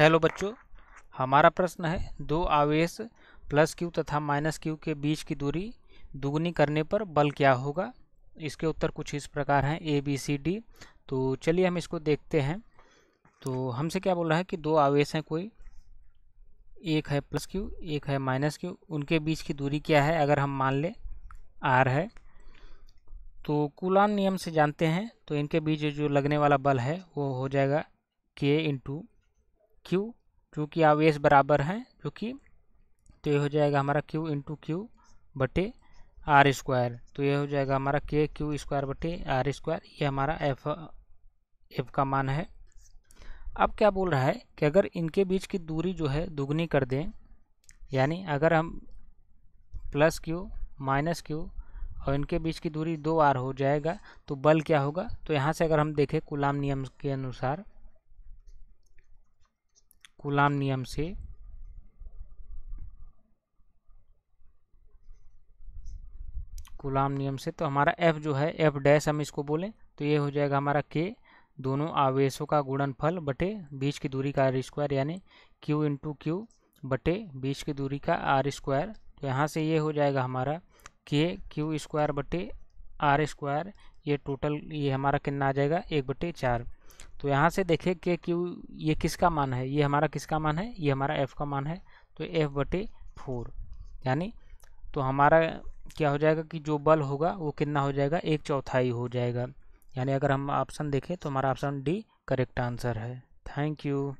hello बच्चों हमारा प्रश्न है दो आवेश प्लस क्यू तथा माइनस क्यू के बीच की दूरी दुगनी करने पर बल क्या होगा इसके उत्तर कुछ इस प्रकार हैं ए बी सी डी तो चलिए हम इसको देखते हैं तो हमसे क्या बोल रहा है कि दो आवेश हैं कोई एक है प्लस क्यू एक है माइनस क्यू उनके बीच की दूरी क्या है अगर हम मान लें आर है तो कुलान नियम से जानते हैं तो इनके बीच जो लगने वाला बल है वो हो जाएगा के इंटू क्यू जो कि आवेश बराबर हैं जो कि तो ये हो जाएगा हमारा क्यू इंटू क्यू बटे आर स्क्वायर तो ये हो जाएगा हमारा के क्यू स्क्वायर बटे आर स्क्वायर ये हमारा एफ एफ का मान है अब क्या बोल रहा है कि अगर इनके बीच की दूरी जो है दुगनी कर दें यानी अगर हम प्लस क्यू माइनस क्यू और इनके बीच की दूरी दो आर हो जाएगा तो बल क्या होगा तो यहाँ से अगर हम देखें गुलाम नियम के अनुसार कुलाम नियम से गुलाम नियम से तो हमारा एफ जो है एफ डैश हम इसको बोलें तो ये हो जाएगा हमारा के दोनों आवेशों का गुणनफल बटे बीच की दूरी का आर स्क्वायर यानी क्यू इंटू क्यू बटे बीच की दूरी का आर स्क्वायर तो यहाँ से ये हो जाएगा हमारा के क्यू स्क्वायर बटे आर स्क्वायर ये टोटल ये हमारा कितना आ जाएगा एक बटे चार तो यहाँ से देखें कि क्यों ये किसका मान है ये हमारा किसका मान है ये हमारा एफ़ का मान है तो एफ़ बटे फोर यानी तो हमारा क्या हो जाएगा कि जो बल होगा वो कितना हो जाएगा एक चौथाई हो जाएगा यानी अगर हम ऑप्शन देखें तो हमारा ऑप्शन डी करेक्ट आंसर है थैंक यू